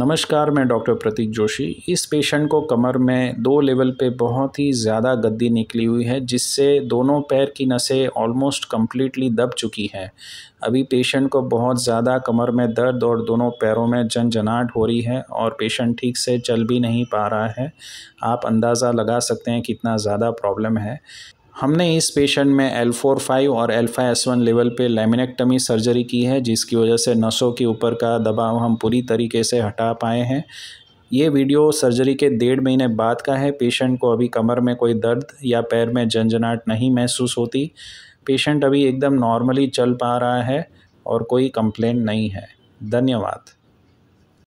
नमस्कार मैं डॉक्टर प्रतीक जोशी इस पेशेंट को कमर में दो लेवल पे बहुत ही ज़्यादा गद्दी निकली हुई है जिससे दोनों पैर की नसें ऑलमोस्ट कम्प्लीटली दब चुकी हैं अभी पेशेंट को बहुत ज़्यादा कमर में दर्द और दोनों पैरों में जनजनाहट हो रही है और पेशेंट ठीक से चल भी नहीं पा रहा है आप अंदाज़ा लगा सकते हैं कितना ज़्यादा प्रॉब्लम है हमने इस पेशेंट में एल फोर फाइव और एल्फा एस वन लेवल पे लेमिनेक्टमी सर्जरी की है जिसकी वजह से नसों के ऊपर का दबाव हम पूरी तरीके से हटा पाए हैं ये वीडियो सर्जरी के डेढ़ महीने बाद का है पेशेंट को अभी कमर में कोई दर्द या पैर में जंझनाहट नहीं महसूस होती पेशेंट अभी एकदम नॉर्मली चल पा रहा है और कोई कंप्लेन नहीं है धन्यवाद